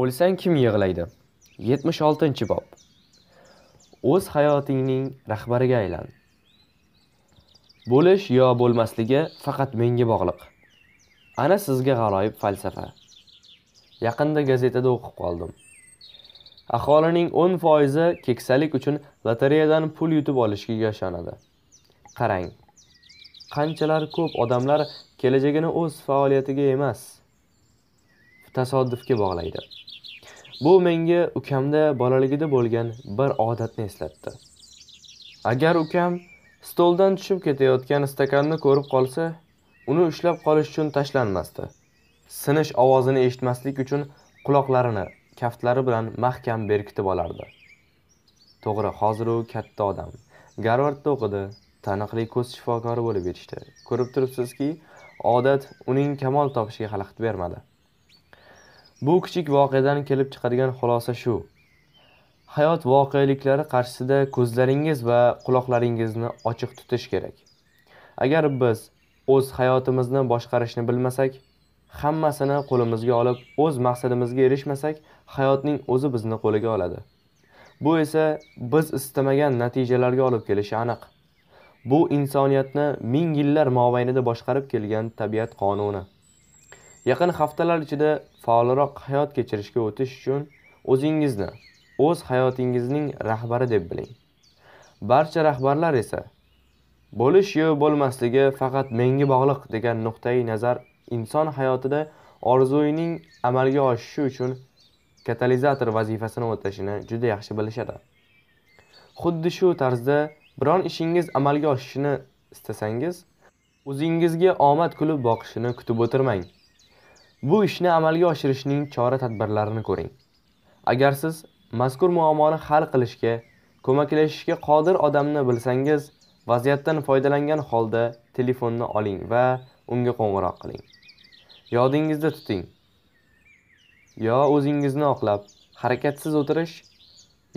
O'lsang kim yig'laydi? 76-bob. O'z hayotingning rahbariga aylan. Bo'lish yo bo'lmasligi faqat menga bog'liq. Ana sizga g'aroyib falsafa. Yaqinda gazetada o'qib qoldim. Aholining 10% foizi keksalik uchun lotereyadan pul yutib olishga ishonadi. Qarang. Qanchalar ko'p odamlar kelajagini o'z faoliyatiga emas, tasodifga bog'laydi bu menga ukamda bolaligida bo'lgan bir odatni eslatdi agar ukam stoldan tushib ketayotgan stakanni ko'rib qolsa uni ushlab qolish uchun tashlanmasdi sinish ovozini eshitmaslik uchun quloqlarini kaftlari bilan mahkam berkitib olardi to'g'ri hozir u katta odam garvardda o'qidi taniqli ko'z shifokori bo'lib yetishdi ko'rib turibsizki odat uning kamol topishiga xalaqit bermadi Bu kichik voqeadan kelib chiqadigan xulosa shu. Hayot voqealiklari qarshisida ko'zlaringiz va quloqlaringizni ochiq tutish kerak. Agar biz o'z hayotimizni boshqarishni bilmasak, hammasini qo'limizga olib, o'z maqsadimizga erishmasak, hayotning o'zi bizni qo'liga oladi. Bu esa biz istamagan natijalarga olib kelishi aniq. Bu insoniyatni ming yillar mobaynida boshqarib kelgan tabiat qonuni. Yaqin haftalar ichida faolroq hayot kechirishga o'tish uchun o'zingizni o'z hayotingizning rahbari deb biling. Barcha rahbarlar esa bo'lish yo bo'lmasligi faqat menga bog'liq degan nuqtai nazar inson hayotida orzuining amalga oshishi uchun katalizator vazifasini o'tashini juda yaxshi bilishadi. Xuddi shu tarzda biron ishingiz amalga oshishini istasangiz, o'zingizga omad kulib boqishini kutib o'tirmang. Bu ishni amalga oshirishning chora-tadbirlarini ko'ring. Agar siz mazkur muammoni hal qilishga, ko'maklashishga qodir odamni bilsangiz, vaziyatdan foydalangan holda telefonni oling va unga qo'ng'iroq qiling. Yodingizda tuting. Yo o'zingizni oqlab, harakatsiz o'tirish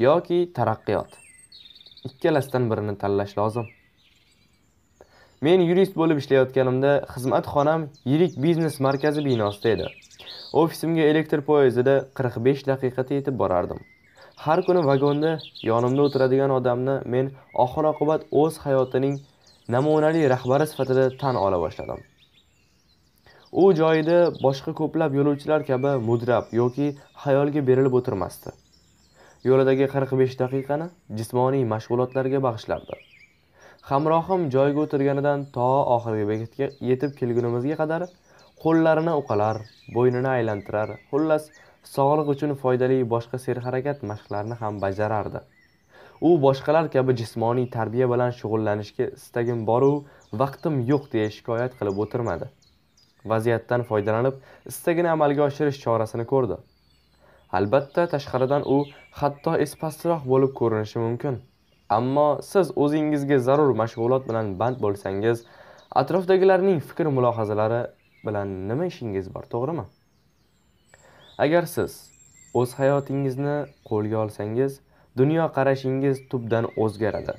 yoki taraqqiyot. Ikkalasidan birini tanlash lozim. Men yurist bo'lib ishlayotganimda xizmat xonam yirik biznes markazi binosida edi. Ofisimga elektr poyezdida 45 daqiqada yetib borardim. Har kuni vagonda yonimda o'tiradigan odamni men oxir-oqibat o'z hayotining namunali rahbari sifatida tan ola boshladim. U joyida boshqa ko'plab yo'lovchilar kabi mudrab yoki xayolga berilib o'tirmasdi. Yo'lidagi 45 daqiqani jismoniy mashg'ulotlarga bag'ishlardi. hamrohim joyiga o'tirganidan to oxirgi bekatga yetib kelgunimizga qadar qo'llarini uqalar bo'ynini aylantirar xullas sog'liq uchun foydali boshqa serharakat mashqlarini ham bajarardi u boshqalar kabi jismoniy tarbiya bilan shug'ullanishga istagim boru vaqtim yo'q deya shikoyat qilib o'tirmadi vaziyatdan foydalanib istagini amalga oshirish chorasini ko'rdi albatta tashqaridan u hatto esi pastroq bo'lib ko'rinishi mumkin ammo siz o'zingizga zarur mashg'ulot bilan band bo'lsangiz atrofdagilarning fikr mulohazalari bilan nima ishingiz bor to'g'rimi agar siz o'z hayotingizni qo'lga olsangiz dunyo qarashingiz tubdan o'zgaradi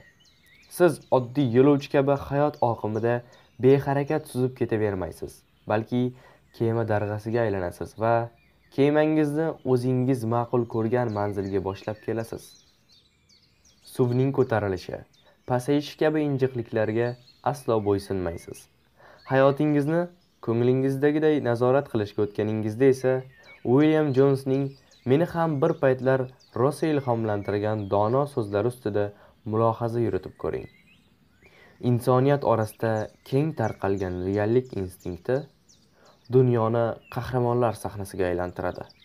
siz oddiy yo'lovchi kabi hayot oqimida beharakat suzib ketavermaysiz balki kema darg'asiga aylanasiz va kemangizni o'zingiz ma'qul ko'rgan manzilga boshlab kelasiz suvning ko'tarilishi pasayishi kabi injiqliklarga aslo bo'ysunmaysiz hayotingizni ko'nglingizdagiday nazorat qilishga o'tganingizda esa uilyam jonsning meni ham bir paytlar rosa ilhomlantirgan dono so'zlari ustida mulohaza yuritib ko'ring insoniyat orasida keng tarqalgan reallik instinkti dunyoni qahramonlar sahnasiga aylantiradi